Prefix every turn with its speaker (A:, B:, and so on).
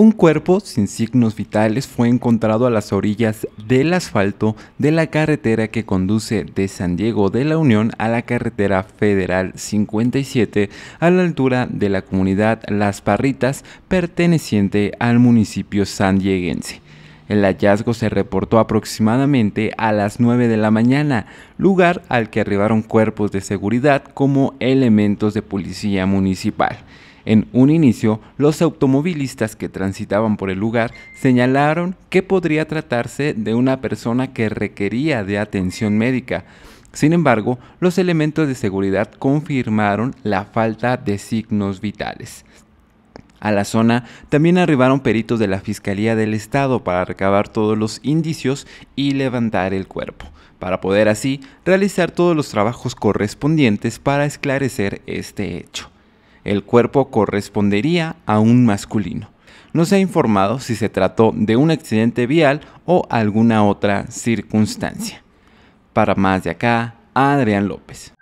A: Un cuerpo sin signos vitales fue encontrado a las orillas del asfalto de la carretera que conduce de San Diego de la Unión a la carretera federal 57 a la altura de la comunidad Las Parritas perteneciente al municipio sandieguense. El hallazgo se reportó aproximadamente a las 9 de la mañana, lugar al que arribaron cuerpos de seguridad como elementos de policía municipal. En un inicio, los automovilistas que transitaban por el lugar señalaron que podría tratarse de una persona que requería de atención médica. Sin embargo, los elementos de seguridad confirmaron la falta de signos vitales. A la zona también arribaron peritos de la Fiscalía del Estado para recabar todos los indicios y levantar el cuerpo, para poder así realizar todos los trabajos correspondientes para esclarecer este hecho. El cuerpo correspondería a un masculino. No se ha informado si se trató de un accidente vial o alguna otra circunstancia. Para más de acá, Adrián López.